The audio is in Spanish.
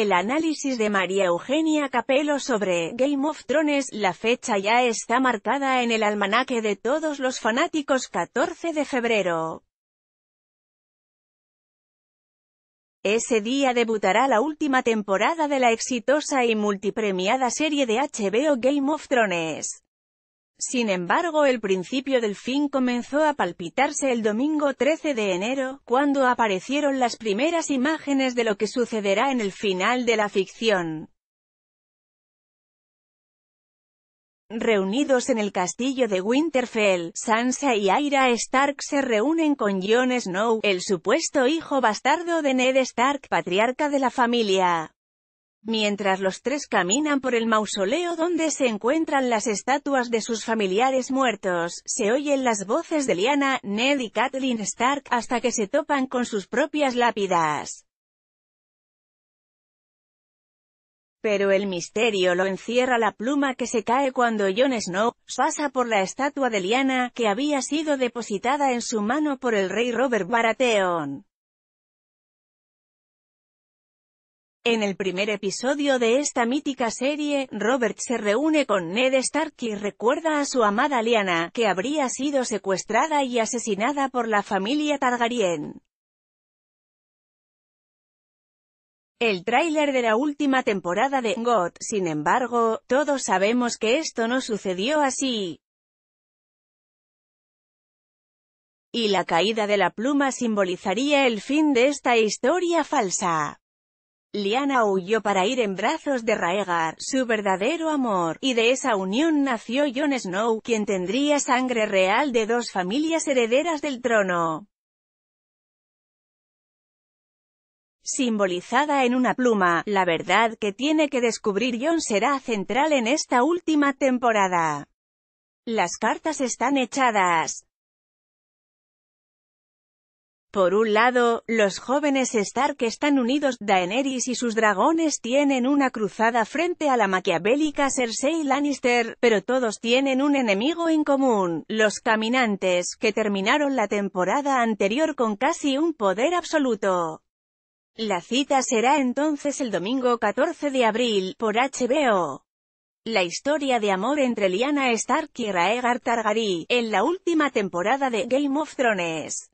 El análisis de María Eugenia Capello sobre Game of Thrones La fecha ya está marcada en el almanaque de todos los fanáticos 14 de febrero. Ese día debutará la última temporada de la exitosa y multipremiada serie de HBO Game of Thrones. Sin embargo el principio del fin comenzó a palpitarse el domingo 13 de enero, cuando aparecieron las primeras imágenes de lo que sucederá en el final de la ficción. Reunidos en el castillo de Winterfell, Sansa y Aira Stark se reúnen con Jon Snow, el supuesto hijo bastardo de Ned Stark, patriarca de la familia. Mientras los tres caminan por el mausoleo donde se encuentran las estatuas de sus familiares muertos, se oyen las voces de Liana, Ned y Kathleen Stark hasta que se topan con sus propias lápidas. Pero el misterio lo encierra la pluma que se cae cuando Jon Snow pasa por la estatua de Liana que había sido depositada en su mano por el rey Robert Baratheon. En el primer episodio de esta mítica serie, Robert se reúne con Ned Stark y recuerda a su amada Lyanna, que habría sido secuestrada y asesinada por la familia Targaryen. El tráiler de la última temporada de God, sin embargo, todos sabemos que esto no sucedió así. Y la caída de la pluma simbolizaría el fin de esta historia falsa. Liana huyó para ir en brazos de Raegar, su verdadero amor, y de esa unión nació Jon Snow, quien tendría sangre real de dos familias herederas del trono. Simbolizada en una pluma, la verdad que tiene que descubrir Jon será central en esta última temporada. Las cartas están echadas. Por un lado, los jóvenes Stark están unidos, Daenerys y sus dragones tienen una cruzada frente a la maquiavélica Cersei Lannister, pero todos tienen un enemigo en común, los caminantes, que terminaron la temporada anterior con casi un poder absoluto. La cita será entonces el domingo 14 de abril, por HBO. La historia de amor entre Lyanna Stark y Rhaegar Targaryen, en la última temporada de Game of Thrones.